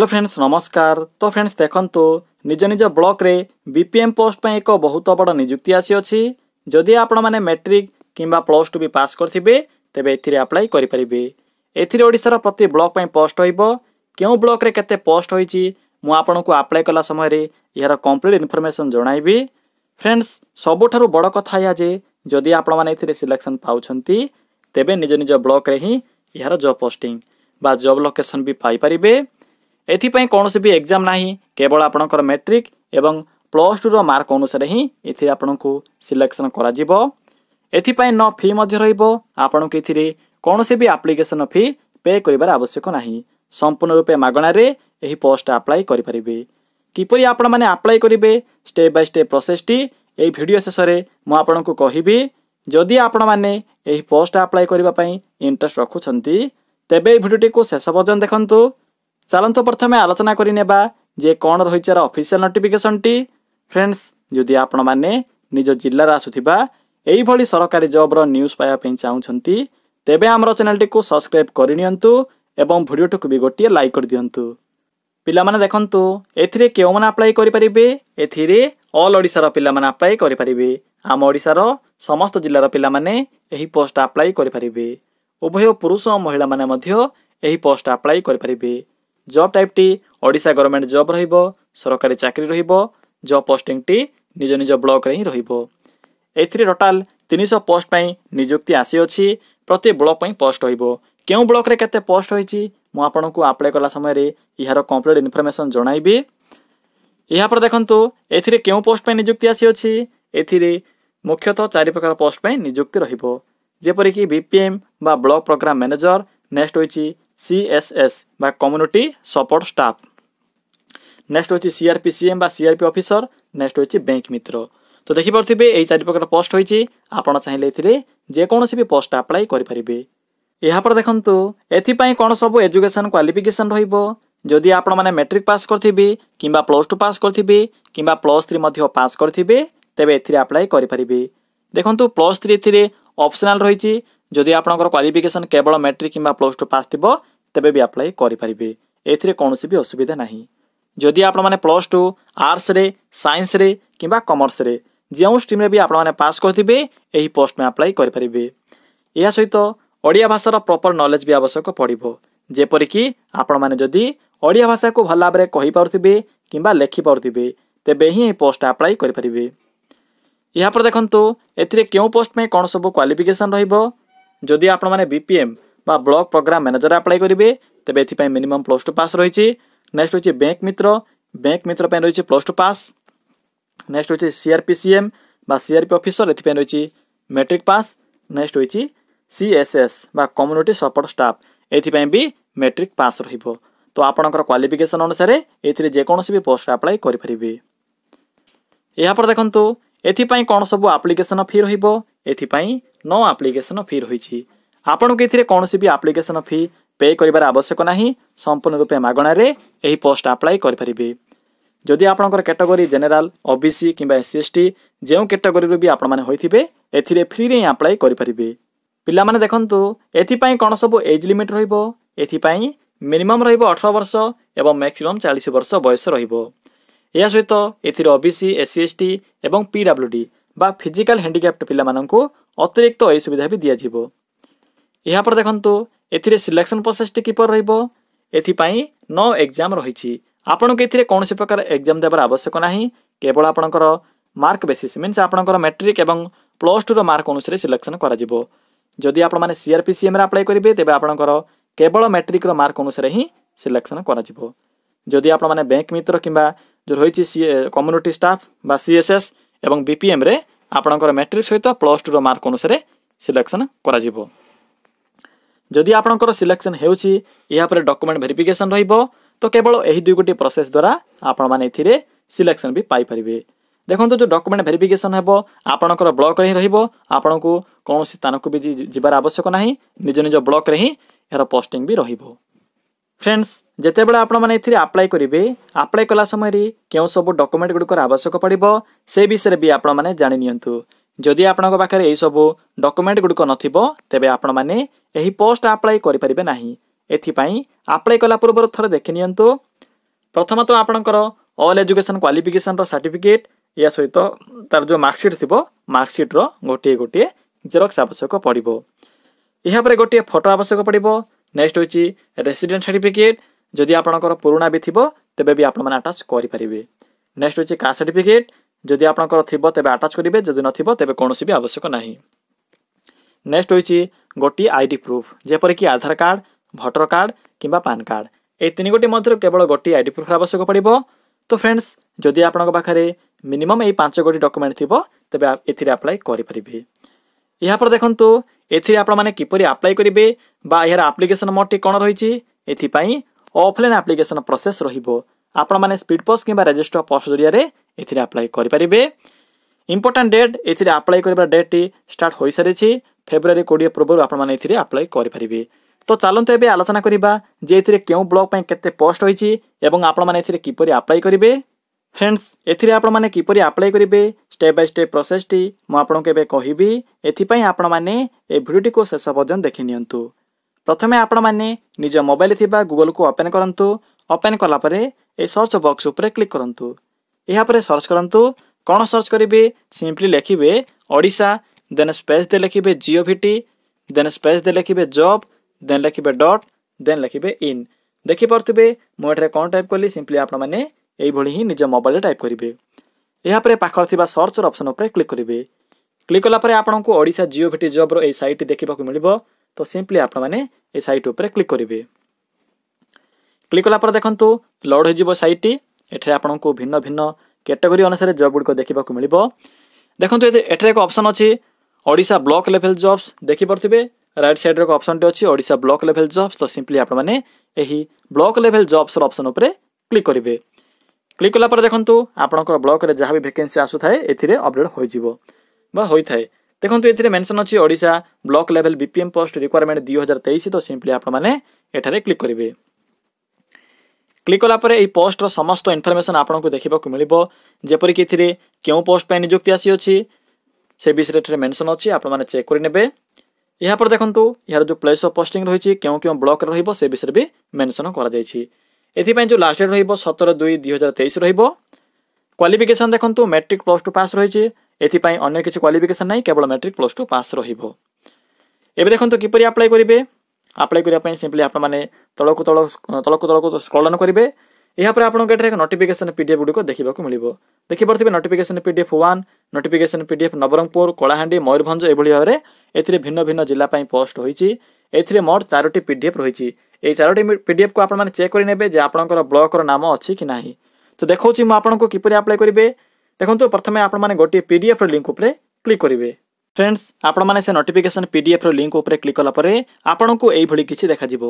hello friends নমস্কার তো friends দেখন্তু নিজ নিজ ব্লকরে বিপিএম পোস্ট পাই এক বহুত বড় নিযুক্তি আসিଅଛି যদি আপনার ম্যাট্রিক কিংবা প্লস টু বি পাস করবে তেবে এতে আপ্লাই করে পারে এতে ওড়শার প্রতি ব্লক পাই পোস্ট হইব কেউ ব্লকরে কেতে পোস্ট হয়েছি মু আপনার আপ্লাই কলা সময় ইয়ার কমপ্লিট ইনফরমেসন জনাইবি ফ্রেন্ডস সবুঠার বড় কথা ইয়া যে যদি আপনার এতে সিলেকশন পাচ্ছেন তেবে নিজ নিজ ব্লকরে হি ইয়ার জব পোস্টিং বা জব লোকেসন বি পাইপারে ଏଥିପାଇଁ କୌଣସି ବି ଏକ୍ଜାମ୍ ନାହିଁ କେବଳ ଆପଣଙ୍କର ମେଟ୍ରିକ୍ ଏବଂ ପ୍ଲସ୍ ଟୁର ମାର୍କ ଅନୁସାରେ ହିଁ ଏଥିରେ ଆପଣଙ୍କୁ ସିଲେକ୍ସନ୍ କରାଯିବ ଏଥିପାଇଁ ନ ଫି ମଧ୍ୟ ରହିବ ଆପଣଙ୍କୁ ଏଥିରେ କୌଣସି ବି ଆପ୍ଲିକେସନ୍ ଫି ପେ କରିବାର ଆବଶ୍ୟକ ନାହିଁ ସମ୍ପୂର୍ଣ୍ଣ ରୂପେ ମାଗଣାରେ ଏହି ପୋଷ୍ଟ ଆପ୍ଲାଏ କରିପାରିବେ କିପରି ଆପଣମାନେ ଆପ୍ଲାଏ କରିବେ ଷ୍ଟେପ୍ ବାଇ ଷ୍ଟେପ୍ ପ୍ରୋସେସ୍ଟି ଏହି ଭିଡ଼ିଓ ଶେଷରେ ମୁଁ ଆପଣଙ୍କୁ କହିବି ଯଦି ଆପଣମାନେ ଏହି ପୋଷ୍ଟ ଆପ୍ଲାଏ କରିବା ପାଇଁ ଇଣ୍ଟରେଷ୍ଟ ରଖୁଛନ୍ତି ତେବେ ଏହି ଭିଡ଼ିଓଟିକୁ ଶେଷ ପର୍ଯ୍ୟନ୍ତ ଦେଖନ୍ତୁ ଚାଲନ୍ତୁ ପ୍ରଥମେ ଆଲୋଚନା କରି ନେବା ଯେ କ'ଣ ରହିଛି ଏହାର ଅଫିସିଆଲ ନୋଟିଫିକେସନ୍ଟି ଫ୍ରେଣ୍ଡସ୍ ଯଦି ଆପଣମାନେ ନିଜ ଜିଲ୍ଲାରେ ଆସୁଥିବା ଏହିଭଳି ସରକାରୀ ଜବ୍ର ନ୍ୟୁଜ୍ ପାଇବା ପାଇଁ ଚାହୁଁଛନ୍ତି ତେବେ ଆମର ଚ୍ୟାନେଲଟିକୁ ସବସ୍କ୍ରାଇବ୍ କରିନିଅନ୍ତୁ ଏବଂ ଭିଡ଼ିଓଟିକୁ ବି ଗୋଟିଏ ଲାଇକ୍ କରିଦିଅନ୍ତୁ ପିଲାମାନେ ଦେଖନ୍ତୁ ଏଥିରେ କେଉଁମାନେ ଆପ୍ଲାଏ କରିପାରିବେ ଏଥିରେ ଅଲ୍ ଓଡ଼ିଶାର ପିଲାମାନେ ଆପ୍ଲାଏ କରିପାରିବେ ଆମ ଓଡ଼ିଶାର ସମସ୍ତ ଜିଲ୍ଲାର ପିଲାମାନେ ଏହି ପୋଷ୍ଟ ଆପ୍ଲାଏ କରିପାରିବେ ଉଭୟ ପୁରୁଷ ଓ ମହିଳାମାନେ ମଧ୍ୟ ଏହି ପୋଷ୍ଟ ଆପ୍ଲାଏ କରିପାରିବେ জব টাইপটি ଓଡ଼ିଶା ଗଭର୍ଣ୍ଣମେଣ୍ଟ ଜବ୍ ରହିବ ସରକାରୀ ଚାକିରି ରହିବ ଜବ୍ ପୋଷ୍ଟିଂଟି ନିଜ ନିଜ ବ୍ଲକରେ ହିଁ ରହିବ ଏଥିରେ ଟୋଟାଲ୍ ତିନିଶହ ପୋଷ୍ଟ ପାଇଁ ନିଯୁକ୍ତି ଆସିଅଛି ପ୍ରତି ବ୍ଲକ ପାଇଁ ପୋଷ୍ଟ ରହିବ କେଉଁ ବ୍ଲକରେ କେତେ ପୋଷ୍ଟ ହୋଇଛି ମୁଁ ଆପଣଙ୍କୁ ଆପ୍ଲାଏ କଲା ସମୟରେ ଏହାର କମ୍ପ୍ଲିଟ୍ ଇନଫର୍ମେସନ୍ ଜଣାଇବି ଏହାପରେ ଦେଖନ୍ତୁ ଏଥିରେ କେଉଁ ପୋଷ୍ଟ ପାଇଁ ନିଯୁକ୍ତି ଆସିଅଛି ଏଥିରେ ମୁଖ୍ୟତଃ ଚାରି ପ୍ରକାର ପୋଷ୍ଟ ପାଇଁ ନିଯୁକ୍ତି ରହିବ ଯେପରିକି ବିପିଏମ୍ ବା ବ୍ଲକ ପ୍ରୋଗ୍ରାମ ମ୍ୟାନେଜର ନେକ୍ସଟ ହୋଇଛି সি এস এস বা কমিউনিটি সপোর্ট স্টাফ নেক্সট রয়েছে সিআরপি সিএম বা সিআরপি অফিসর নেক্সট রয়েছে ব্যাঙ্ক মিত্র তো দেখিপারে এই চারি প্রকার পোস্ট হয়েছে আপনার চাইলে এতে যেকোন বি পোস্ট আপ্লাই করে পারে ଏହାପରେ ଦେଖନ୍ତୁ ଏଥିପାଇଁ କ'ଣ ସବୁ ଏଜୁକେସନ୍ କ୍ୱାଲିଫିକେସନ୍ ରହିବ ଯଦି ଆପଣମାନେ ମେଟ୍ରିକ୍ ପାସ୍ କରିଥିବେ କିମ୍ବା ପ୍ଲସ୍ ଟୁ ପାସ୍ କରିଥିବେ କିମ୍ବା ପ୍ଲସ୍ ଥ୍ରୀ ମଧ୍ୟ ପାସ୍ କରିଥିବେ ତେବେ ଏଥିରେ ଆପ୍ଲାଏ କରିପାରିବେ ଦେଖନ୍ତୁ ପ୍ଲସ୍ ଥ୍ରୀ ଏଥିରେ ଅପସନାଲ୍ ରହିଛି ଯଦି ଆପଣଙ୍କର କ୍ୱାଲିଫିକେସନ୍ କେବଳ ମେଟ୍ରିକ୍ କିମ୍ବା ପ୍ଲସ୍ ଟୁ ପାସ୍ ଥିବ ତେବେ ବି ଆପ୍ଲାଏ କରିପାରିବେ ଏଥିରେ କୌଣସି ବି ଅସୁବିଧା ନାହିଁ ଯଦି ଆପଣମାନେ ପ୍ଲସ୍ ଟୁ ଆର୍ଟ୍ସରେ ସାଇନ୍ସରେ କିମ୍ବା କମର୍ସରେ ଯେଉଁ ଷ୍ଟ୍ରିମ୍ରେ ବି ଆପଣମାନେ ପାସ୍ କରିଥିବେ ଏହି ପୋଷ୍ଟ ପାଇଁ ଆପ୍ଲାଏ କରିପାରିବେ ଏହା ସହିତ ଓଡ଼ିଆ ଭାଷାର ପ୍ରପର୍ ନଲେଜ୍ ବି ଆବଶ୍ୟକ ପଡ଼ିବ ଯେପରିକି ଆପଣମାନେ ଯଦି ଓଡ଼ିଆ ଭାଷାକୁ ଭଲ ଭାବରେ କହିପାରୁଥିବେ କିମ୍ବା ଲେଖିପାରୁଥିବେ ତେବେ ହିଁ ଏହି ପୋଷ୍ଟ ଆପ୍ଲାଏ କରିପାରିବେ ଏହାପରେ ଦେଖନ୍ତୁ ଏଥିରେ କେଉଁ ପୋଷ୍ଟ ପାଇଁ କ'ଣ ସବୁ କ୍ୱାଲିଫିକେସନ୍ ରହିବ যদি ଆପଣମାନେ ବି ପି ଏମ୍ ବା ବ୍ଲକ୍ ପ୍ରୋଗ୍ରାମ୍ ମ୍ୟାନେଜର୍ ଆପ୍ଲାଏ କରିବେ ତେବେ ଏଥିପାଇଁ ମିନିମମ୍ ପ୍ଲସ୍ ଟୁ ପାସ୍ ରହିଛି ନେକ୍ସଟ ହେଉଛି ବ୍ୟାଙ୍କ ମିତ୍ର ବ୍ୟାଙ୍କ ମିତ୍ର ପାଇଁ ରହିଛି ପ୍ଲସ୍ ଟୁ ପାସ୍ ନେକ୍ସଟ ହେଉଛି ସିଆର୍ପି ସିଏମ୍ বা ସିଆର୍ପି ଅଫିସର ଏଥିପାଇଁ ରହିଛି ମେଟ୍ରିକ୍ ପାସ୍ ନେକ୍ସଟ ରହିଛି ସିଏସ୍ଏସ୍ ବା କମ୍ୟୁନିଟି ସପୋର୍ଟ ଷ୍ଟାଫ୍ ଏଥିପାଇଁ ବି ମେଟ୍ରିକ୍ ପାସ୍ ରହିବ ତ ଆପଣଙ୍କର କ୍ୱାଲିଫିକେସନ୍ ଅନୁସାରେ ଏଥିରେ ଯେକୌଣସି ବି ପୋଷ୍ଟ ଆପ୍ଲାଏ କରିପାରିବେ ଏହାପରେ ଦେଖନ୍ତୁ ଏଥିପାଇଁ କ'ଣ ସବୁ ଆପ୍ଲିକେସନ୍ ଫି ରହିବ ଏଥିପାଇଁ ନଅ ଆପ୍ଲିକେସନ୍ ଫି ରହିଛି ଆପଣଙ୍କୁ ଏଥିରେ କୌଣସି ବି ଆପ୍ଲିକେସନ୍ ଫି ପେ କରିବାର ଆବଶ୍ୟକ ନାହିଁ ସମ୍ପୂର୍ଣ୍ଣ ରୂପେ ମାଗଣାରେ ଏହି ପୋଷ୍ଟ ଆପ୍ଲାଏ କରିପାରିବେ ଯଦି ଆପଣଙ୍କର କ୍ୟାଟେଗୋରୀ ଜେନେରାଲ ଓବିସି କିମ୍ବା ଏସ୍ ସି ଏସ୍ ଟି ଯେଉଁ କ୍ୟାଟେଗୋରୀରୁ ବି ଆପଣମାନେ ହୋଇଥିବେ ଏଥିରେ ଫ୍ରିରେ ହିଁ ଆପ୍ଲାଏ କରିପାରିବେ ପିଲାମାନେ ଦେଖନ୍ତୁ ଏଥିପାଇଁ କ'ଣ ସବୁ ଏଜ୍ ଲିମିଟ୍ ରହିବ ଏଥିପାଇଁ ମିନିମମ୍ ରହିବ ଅଠର ବର୍ଷ ଏବଂ ମ୍ୟାକ୍ସିମମ୍ ଚାଳିଶ ବର୍ଷ ବୟସ ରହିବ ଏହା ସହିତ ଏଥିରେ ଓବିସି ଏସ୍ସି ଟି ଏବଂ ପିଡବ୍ଲ୍ୟୁଡି ବା ଫିଜିକାଲ ହ୍ୟାଣ୍ଡିକ୍ୟାପ୍ଟ ପିଲାମାନଙ୍କୁ ଅତିରିକ୍ତ ଏହି ସୁବିଧା ବି ଦିଆଯିବ ଏହାପରେ ଦେଖନ୍ତୁ ଏଥିରେ ସିଲେକ୍ସନ୍ ପ୍ରୋସେସ୍ଟି କିପରି ରହିବ ଏଥିପାଇଁ ନଅ ଏକ୍ଜାମ୍ ରହିଛି ଆପଣଙ୍କୁ ଏଥିରେ କୌଣସି ପ୍ରକାର ଏକ୍ଜାମ୍ ଦେବାର ଆବଶ୍ୟକ ନାହିଁ କେବଳ ଆପଣଙ୍କର ମାର୍କ ବେସିସ୍ ମିନ୍ସ ଆପଣଙ୍କର ମେଟ୍ରିକ୍ ଏବଂ ପ୍ଲସ୍ ଟୁର ମାର୍କ ଅନୁସାରେ ସିଲେକ୍ସନ୍ କରାଯିବ ଯଦି ଆପଣମାନେ ସିଆର୍ପିସିଏମ୍ରେ ଆପ୍ଲାଏ କରିବେ ତେବେ ଆପଣଙ୍କର କେବଳ ମେଟ୍ରିକ୍ର ମାର୍କ ଅନୁସାରେ ହିଁ ସିଲେକ୍ସନ୍ କରାଯିବ ଯଦି ଆପଣମାନେ ବ୍ୟାଙ୍କ ମିତ୍ର କିମ୍ବା जो रही कम्युनिटी स्टाफ बा सीएसएस এবং বিপিএম রে আপনার ম্যাট্রিক সহ প্লস টু মার্ক অনুসারে সিলেকশন করা যদি আপনার সিলেকশন হচ্ছে ইয়াপরে ডকুমেন্ট ভেরিফিকেসন রহব তো কেবল এই দুইগোটি প্রসেস দ্বারা আপনার এর সিলেকশন বি পাইপারে দেখুন যে ডকুমেন্ট ভেরিফিকেসন হব আপনার ব্লকরে হি রহব আপনার কৌশি স্থানক বি যাবার আবশ্যক না নিজ নিজ ব্লকরে হি এর পোস্টিং বি রহব ଫ୍ରେଣ୍ଡସ୍ ଯେତେବେଳେ ଆପଣମାନେ ଏଥିରେ ଆପ୍ଲାଏ କରିବେ ଆପ୍ଲାଏ କଲା ସମୟରେ କେଉଁ ସବୁ ଡକୁମେଣ୍ଟ ଗୁଡ଼ିକର ଆବଶ୍ୟକ ପଡ଼ିବ ସେ ବିଷୟରେ ବି ଆପଣମାନେ ଜାଣିନିଅନ୍ତୁ ଯଦି ଆପଣଙ୍କ ପାଖରେ ଏହିସବୁ ଡକୁମେଣ୍ଟ ଗୁଡ଼ିକ ନଥିବ ତେବେ ଆପଣମାନେ ଏହି ପୋଷ୍ଟ ଆପ୍ଲାଏ କରିପାରିବେ ନାହିଁ ଏଥିପାଇଁ ଆପ୍ଲାଏ କଲା ପୂର୍ବରୁ ଥରେ ଦେଖିନିଅନ୍ତୁ ପ୍ରଥମତଃ ଆପଣଙ୍କର ଅଲ୍ ଏଜୁକେସନ୍ କ୍ୱାଲିଫିକେସନ୍ର ସାର୍ଟିଫିକେଟ୍ ଏହା ସହିତ ତା'ର ଯେଉଁ ମାର୍କସିଟ୍ ଥିବ ମାର୍କସିଟ୍ର ଗୋଟିଏ ଗୋଟିଏ ଜେରକ୍ସ ଆବଶ୍ୟକ ପଡ଼ିବ ଏହାପରେ ଗୋଟିଏ ଫଟୋ ଆବଶ୍ୟକ ପଡ଼ିବ নেক্সট হচ্ছে ରେସିଡେଣ୍ଟ ସାର୍ଟିଫିକେଟ୍ ଯଦି ଆପଣଙ୍କର ପୁରୁଣା ବି ଥିବ ତେବେ ବି ଆପଣମାନେ ଆଟାଚ୍ କରିପାରିବେ ନେକ୍ସଟ ହେଉଛି କାଷ୍ଟ ସାର୍ଟିଫିକେଟ୍ ଯଦି ଆପଣଙ୍କର ଥିବ ତେବେ ଆଟାଚ୍ କରିବେ ଯଦି ନଥିବ ତେବେ କୌଣସି ବି ଆବଶ୍ୟକ ନାହିଁ ନେକ୍ସଟ ହେଉଛି ଗୋଟିଏ ଆଇ ଡି ପ୍ରୁଫ୍ ଯେପରିକି ଆଧାର କାର୍ଡ଼ ଭୋଟର କାର୍ଡ଼ କିମ୍ବା ପାନ୍ କାର୍ଡ଼ ଏହି ତିନି ଗୋଟି ମଧ୍ୟରୁ କେବଳ ଗୋଟିଏ ଆଇ ଡି ପ୍ରୁଫ୍ର ଆବଶ୍ୟକ ପଡ଼ିବ ତ ଫ୍ରେଣ୍ଡସ୍ ଯଦି ଆପଣଙ୍କ ପାଖରେ ମିନିମମ୍ ଏଇ ପାଞ୍ଚ ଗୋଟି ଡକୁମେଣ୍ଟ ଥିବ ତେବେ ଏଥିରେ ଆପ୍ଲାଏ କରିପାରିବେ ଏହାପରେ ଦେଖନ୍ତୁ ଏଥିରେ ଆପଣମାନେ କିପରି ଆପ୍ଲାଏ କରିବେ ବା ଏହାର ଆପ୍ଲିକେସନ୍ ମୋଡ଼ଟି କ'ଣ ରହିଛି ଏଥିପାଇଁ ଅଫ୍ଲାଇନ୍ ଆପ୍ଲିକେସନ୍ ପ୍ରୋସେସ୍ ରହିବ ଆପଣମାନେ ସ୍ପିଡ୍ ପୋଷ୍ଟ କିମ୍ବା ରେଜିଷ୍ଟର ପୋଷ୍ଟ ଜରିଆରେ ଏଥିରେ ଆପ୍ଲାଏ କରିପାରିବେ ଇମ୍ପୋର୍ଟାଣ୍ଟ ଡେଟ୍ ଏଥିରେ ଆପ୍ଲାଏ କରିବା ଡେଟ୍ଟି ଷ୍ଟାର୍ଟ ହୋଇସାରିଛି ଫେବୃଆରୀ କୋଡ଼ିଏ ପୂର୍ବରୁ ଆପଣମାନେ ଏଥିରେ ଆପ୍ଲାଏ କରିପାରିବେ ତ ଚାଲନ୍ତୁ ଏବେ ଆଲୋଚନା କରିବା ଯେ ଏଥିରେ କେଉଁ ବ୍ଲକ୍ ପାଇଁ କେତେ ପୋଷ୍ଟ ରହିଛି ଏବଂ ଆପଣମାନେ ଏଥିରେ କିପରି ଆପ୍ଲାଏ କରିବେ ফ্রেন্ডস এতে আপনার কিপর আপ্লাই করবে স্টেপ বাই স্টেপ প্রসেসটি মু আপনার এবার কহবি এপাই আপনার এ ভিডিওটি শেষ পর্যন্ত দেখি নিউ প্রথমে আপনার নিজ মোবাইল থাকা গুগল কু ওপেন করতু ওপেন কলাপরে এই সর্চ বক্স উপরে ক্লিক করতু এরপরে সর্চ করতু কোণ সর্চ করবে সিম্পলি লিখবে ওড়শা দেন স্পেস দে লিখবে জিওভিটি দেন স্পেস দে লিখবে জব দেন লিখবে ডট দেন লিখবে ইন দেখিপারে মু এখানে কোণ টাইপ কলি সিম্পলি আপনার এইভাবে ହିଁ ନିଜ ମୋବାଇଲରେ ଟାଇପ୍ କରିବେ ଏହାପରେ ପାଖରେ ଥିବା ସର୍ଚ୍ଚର ଅପସନ୍ ଉପରେ କ୍ଲିକ୍ କରିବେ କ୍ଲିକ୍ କଲାପରେ ଆପଣଙ୍କୁ ଓଡ଼ିଶା ଜିଓ ଭିଟି ଜବ୍ର ଏହି ସାଇଟ୍ ଦେଖିବାକୁ ମିଳିବ ତ ସିମ୍ପଲି ଆପଣମାନେ ଏ ସାଇଟ୍ ଉପରେ କ୍ଲିକ୍ କରିବେ କ୍ଲିକ୍ କଲାପରେ ଦେଖନ୍ତୁ ଲୋଡ଼୍ ହୋଇଯିବ ସାଇଟ୍ଟି ଏଠାରେ ଆପଣଙ୍କୁ ଭିନ୍ନ ଭିନ୍ନ କ୍ୟାଟେଗୋରୀ ଅନୁସାରେ ଜବ୍ ଗୁଡ଼ିକ ଦେଖିବାକୁ ମିଳିବ ଦେଖନ୍ତୁ ଏଠାରେ ଏକ ଅପସନ୍ ଅଛି ଓଡ଼ିଶା ବ୍ଲକ୍ ଲେଭେଲ୍ ଜବ୍ସ ଦେଖିପାରୁଥିବେ ରାଇଟ୍ ସାଇଡ଼୍ରେ ଏକ ଅପସନ୍ଟି ଅଛି ଓଡ଼ିଶା ବ୍ଲକ୍ ଲେଭେଲ୍ ଜବ୍ସ ତ ସିମ୍ପଲି ଆପଣମାନେ ଏହି ବ୍ଲକ୍ ଲେଭେଲ୍ ଜବ୍ସର ଅପସନ୍ ଉପରେ କ୍ଲିକ୍ କରିବେ ক্লিক কলাপরে দেখন্তু আপনার ব্লকরে যা বি ভ্যাকেন্সি আসুথায় এতে অপডেট হয়ে বা হয়ে দেখুন এতে মেনশন অছি Odisha block level BPM post requirement দুই হাজার তেইশ তো সিম্পলি আপনার এখানে ক্লিক করবে ক্লিক কলাপরে এই পোস্টর সমস্ত ইনফরমেসন আপনার দেখা মিলব যেপরিক এতে কেউ পোস্ট পাই নিযুক্তি আসিছি সে বিষয়ে এখানে মেনশন অছি আপনার চেক করে নেবে এরপর দেখুন এর যে প্লেস অফ পোস্টিং রয়েছে কেউ কেউ ব্লক রহব সে বিষয়ে বি মেনশন করা যাই ଏଥିପାଇଁ ଯେଉଁ ଲାଷ୍ଟ ଡେଟ୍ ରହିବ ସତର ଦୁଇ ଦୁଇ ହଜାର ତେଇଶ ରହିବ କ୍ୱାଲିଫିକେସନ୍ ଦେଖନ୍ତୁ ମେଟ୍ରିକ୍ ପ୍ଲସ୍ ଟୁ ପାସ୍ ରହିଛି ଏଥିପାଇଁ ଅନ୍ୟ କିଛି କ୍ୱାଲିଫିକେସନ୍ ନାହିଁ କେବଳ ମେଟ୍ରିକ୍ ପ୍ଲସ୍ ଟୁ ପାସ୍ ରହିବ ଏବେ ଦେଖନ୍ତୁ କିପରି ଆପ୍ଲାଏ କରିବେ ଆପ୍ଲାଏ କରିବା ପାଇଁ ସିମ୍ପଲି ଆପଣମାନେ ତଳକୁ ତଳ ତଳକୁ ତଳକୁ ସ୍କଳନ କରିବେ ଏହାପରେ ଆପଣଙ୍କ ଏଠାରେ ନୋଟିଫିକେସନ୍ ପି ଡି ଏଫ୍ ଗୁଡ଼ିକ ଦେଖିବାକୁ ମିଳିବ ଦେଖିପାରୁଥିବେ notification P D F one notification P D F Nabarangpur Kalahandi Mayurbhanj ଏଭଳି ଭାବରେ ଏଥିରେ ଭିନ୍ନ ଭିନ୍ନ ଜିଲ୍ଲା ପାଇଁ ପୋଷ୍ଟ ହୋଇଛି ଏଥିରେ ମୋଟ ଚାରୋଟି ପି ଡି ଏଫ୍ ରହିଛି এই ଚାରୋଟି ପିଡ଼ିଏଫ୍କୁ ଆପଣମାନେ ଚେକ୍ କରିନେବେ ଯେ ଆପଣଙ୍କର ବ୍ଲକ୍ର ନାମ ଅଛି କି ନାହିଁ ତ ଦେଖାଉଛି ମୁଁ ଆପଣଙ୍କୁ କିପରି ଆପ୍ଲାଏ କରିବେ ଦେଖନ୍ତୁ ପ୍ରଥମେ ଆପଣମାନେ ଗୋଟିଏ ପିଡ଼ିଏଫ୍ର ଲିଙ୍କ୍ ଉପରେ କ୍ଲିକ୍ କରିବେ ଫ୍ରେଣ୍ଡସ୍ ଆପଣମାନେ ସେ ନୋଟିଫିକେସନ୍ ପିଡ଼ିଏଫ୍ର ଲିଙ୍କ୍ ଉପରେ କ୍ଲିକ୍ କଲା ପରେ ଆପଣଙ୍କୁ ଏଇଭଳି କିଛି ଦେଖାଯିବ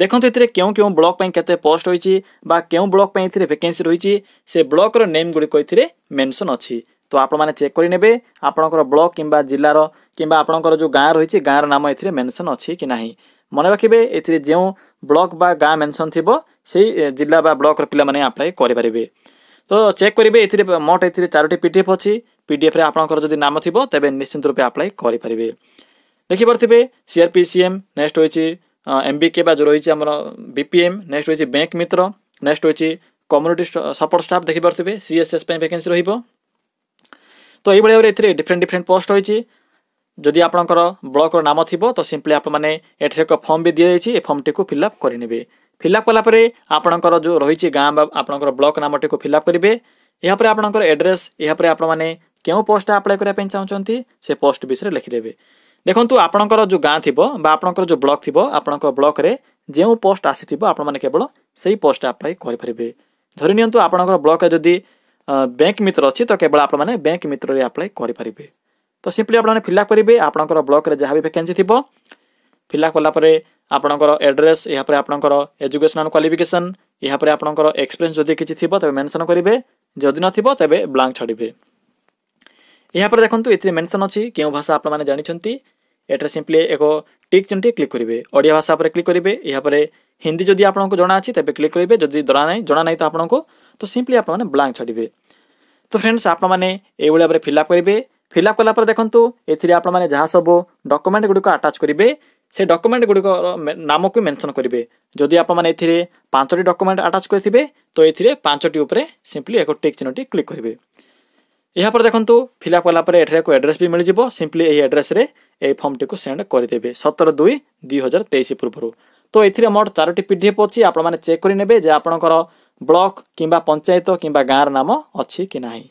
ଦେଖନ୍ତୁ ଏଥିରେ କେଉଁ କେଉଁ ବ୍ଲକ୍ ପାଇଁ କେତେ ପୋଷ୍ଟ ହୋଇଛି ବା କେଉଁ ବ୍ଲକ୍ ପାଇଁ ଏଥିରେ ଭେକେନ୍ସି ରହିଛି ସେ ବ୍ଲକ୍ର ନେମ୍ ଗୁଡ଼ିକ ଏଥିରେ ମେନ୍ସନ୍ ଅଛି ତ ଆପଣମାନେ ଚେକ୍ କରିନେବେ ଆପଣଙ୍କର ବ୍ଲକ୍ କିମ୍ବା ଜିଲ୍ଲାର କିମ୍ବା ଆପଣଙ୍କର ଯେଉଁ ଗାଁ ରହିଛି ଗାଁର ନାମ ଏଥିରେ ମେନ୍ସନ୍ ଅଛି କି ନାହିଁ ମନେ ରଖିବେ ଏଥିରେ ଯେଉଁ ବ୍ଲକ୍ ବା ଗାଁ ମେନ୍ସନ୍ ଥିବ ସେଇ ଜିଲ୍ଲା ବା ବ୍ଲକ୍ର ପିଲାମାନେ ଆପ୍ଲାଏ କରିପାରିବେ ତ ଚେକ୍ କରିବେ ଏଥିରେ ମୋଟ ଏଥିରେ ଚାରୋଟି ପି ଡ଼ି ଏଫ୍ ଅଛି ପି ଡ଼ି ଏଫ୍ରେ ଆପଣଙ୍କର ଯଦି ନାମ ଥିବ ତେବେ ନିଶ୍ଚିନ୍ତ ରୂପେ ଆପ୍ଲାଏ କରିପାରିବେ ଦେଖିପାରୁଥିବେ ସିଆର୍ପି ସିଏମ୍ ନେକ୍ସଟ ରହିଛି ଏମ୍ ବି କେ ବା ଯେଉଁ ରହିଛି ଆମର ବିପିଏମ୍ ନେକ୍ସଟ ରହିଛି ବ୍ୟାଙ୍କ ମିତ୍ର ନେକ୍ସଟ ରହିଛି କମ୍ୟୁନିଟି ସପୋର୍ଟ ଷ୍ଟାଫ୍ ଦେଖିପାରୁଥିବେ ସିଏସ୍ଏସ୍ ପାଇଁ ଭ୍ୟାକେନ୍ସି ରହିବ ତ ଏଇଭଳି ଭାବରେ ଏଥିରେ ଡିଫରେଣ୍ଟ ଡିଫରେଣ୍ଟ ପୋଷ୍ଟ ରହିଛି ଯଦି ଆପଣଙ୍କର ବ୍ଲକର ନାମ ଥିବ ତ ସିମ୍ପଲି ଆପଣମାନେ ଏଠାରେ ଏକ ଫର୍ମ ବି ଦିଆଯାଇଛି ଏ ଫର୍ମଟିକୁ ଫିଲ୍ଅପ୍ କରିନେବେ ଫିଲ୍ଅପ୍ କଲାପରେ ଆପଣଙ୍କର ଯେଉଁ ରହିଛି ଗାଁ ବା ଆପଣଙ୍କର ବ୍ଲକ ନାମଟିକୁ ଫିଲ୍ଅପ୍ କରିବେ ଏହାପରେ ଆପଣଙ୍କର ଆଡ୍ରେସ୍ ଏହାପରେ ଆପଣମାନେ କେଉଁ ପୋଷ୍ଟ ଆପ୍ଲାଏ କରିବା ପାଇଁ ଚାହୁଁଛନ୍ତି ସେ ପୋଷ୍ଟ ବିଷୟରେ ଲେଖିଦେବେ ଦେଖନ୍ତୁ ଆପଣଙ୍କର ଯେଉଁ ଗାଁ ଥିବ ବା ଆପଣଙ୍କର ଯେଉଁ ବ୍ଲକ ଥିବ ଆପଣଙ୍କ ବ୍ଲକରେ ଯେଉଁ ପୋଷ୍ଟ ଆସିଥିବ ଆପଣମାନେ କେବଳ ସେଇ ପୋଷ୍ଟ ଆପ୍ଲାଏ କରିପାରିବେ ଧରି ନିଅନ୍ତୁ ଆପଣଙ୍କର ବ୍ଲକରେ ଯଦି ବ୍ୟାଙ୍କ ମିତ୍ର ଅଛି ତ କେବଳ ଆପଣମାନେ ବ୍ୟାଙ୍କ ମିତ୍ରରେ ଆପ୍ଲାଏ କରିପାରିବେ ତ ସିମ୍ପଲି ଆପଣମାନେ ଫିଲ୍ଅପ୍ କରିବେ ଆପଣଙ୍କର ବ୍ଲକ୍ରେ ଯାହା ବି ଭେକେନ୍ସି ଥିବ ଫିଲ୍ଅପ୍ କଲାପରେ ଆପଣଙ୍କର ଆଡ୍ରେସ୍ ଏହାପରେ ଆପଣଙ୍କର ଏଜୁକେସନାଲ୍ କ୍ୱାଲିଫିକେସନ୍ ଏହାପରେ ଆପଣଙ୍କର ଏକ୍ସପିରିଏନ୍ସ ଯଦି କିଛି ଥିବ ତେବେ ମେନ୍ସନ୍ କରିବେ ଯଦି ନଥିବ ତେବେ ବ୍ଲାଙ୍କ ଛାଡ଼ିବେ ଏହାପରେ ଦେଖନ୍ତୁ ଏଥିରେ ମେନ୍ସନ୍ ଅଛି କେଉଁ ଭାଷା ଆପଣମାନେ ଜାଣିଛନ୍ତି ଏଠାରେ ସିମ୍ପଲି ଏକ ଟିକ୍ ଚିହ୍ନଟି କ୍ଲିକ୍ କରିବେ ଓଡ଼ିଆ ଭାଷା ଉପରେ କ୍ଲିକ୍ କରିବେ ଏହାପରେ ହିନ୍ଦୀ ଯଦି ଆପଣଙ୍କୁ ଜଣା ଅଛି ତେବେ କ୍ଲିକ୍ କରିବେ ଯଦି ଜଣା ନାହିଁ ଜଣା ନାହିଁ ତ ଆପଣଙ୍କୁ ତ ସିମ୍ପଲି ଆପଣମାନେ ବ୍ଲାଙ୍କ ଛାଡ଼ିବେ ତ ଫ୍ରେଣ୍ଡସ୍ ଆପଣମାନେ ଏଇଭଳି ଭାବରେ ଫିଲ୍ଅପ୍ କରିବେ ফিলআপ কলা পরে দেখন্তু এথিরে আপন মানে যাহা সব ডকুমেন্ট গুড়িক আটাচ করিবে সে ডকুমেন্ট গুড়িক নামকু মেনশন করিবে যদি আপন মানে এথিরে পাঁচটি ডকুমেন্ট আটাচ করিথিবে তো এথিরে পাঁচটি উপরে সিম্পলি এক টিক চিহ্নটি ক্লিক করিবে ଏହାପରେ ଦେଖନ୍ତୁ ଫିଲ୍ଅପ୍ କଲାପରେ ଏଠାରେ ଏକ ଆଡ୍ରେସ୍ ବି ମିଳିଯିବ ସିମ୍ପଲି ଏହି ଆଡ୍ରେସ୍ରେ ଏହି ଫର୍ମଟିକୁ ସେଣ୍ଡ କରିଦେବେ ସତର ଦୁଇ ଦୁଇ ହଜାର ତେଇଶ ପୂର୍ବରୁ ତ ଏଥିରେ ମୋଟ ଚାରୋଟି ପି ଡି ଏଫ୍ ଅଛି ଆପଣମାନେ ଚେକ୍ କରିନେବେ ଯେ ଆପଣଙ୍କର ବ୍ଲକ୍ କିମ୍ବା ପଞ୍ଚାୟତ କିମ୍ବା ଗାଁର ନାମ ଅଛି କି ନାହିଁ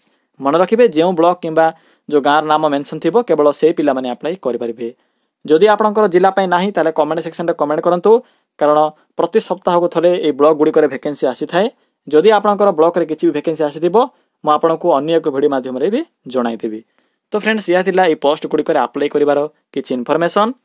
ମନେ ରଖିବେ ଯେଉଁ ବ୍ଲକ୍ କିମ୍ବା जो ଗାଁର ନାମ ମେନସନ୍ ଥିବ କେବଳ ସେଇ ପିଲାମାନେ ଆପ୍ଲାଏ କରିପାରିବେ ଯଦି ଆପଣଙ୍କର ଜିଲ୍ଲା ପାଇଁ ନାହିଁ ତାହେଲେ କମେଣ୍ଟ ସେକ୍ସନରେ କମେଣ୍ଟ କରନ୍ତୁ କାରଣ ପ୍ରତି ସପ୍ତାହକୁ ଥରେ ଏଇ ବ୍ଲକ୍ ଗୁଡ଼ିକରେ ଭେକେନ୍ସି ଆସିଥାଏ ଯଦି ଆପଣଙ୍କର ବ୍ଲକ୍ରେ କିଛି ବି ଭେକେନ୍ସି ଆସିଥିବ ମୁଁ ଆପଣଙ୍କୁ ଅନ୍ୟ ଏକ ଭିଡ଼ିଓ ମାଧ୍ୟମରେ ବି ଜଣାଇଦେବି ତ ଫ୍ରେଣ୍ଡସ୍ ଏହା ଥିଲା ଏଇ ପୋଷ୍ଟ ଗୁଡ଼ିକରେ ଆପ୍ଲାଏ କରିବାର କିଛି ଇନଫର୍ମେସନ୍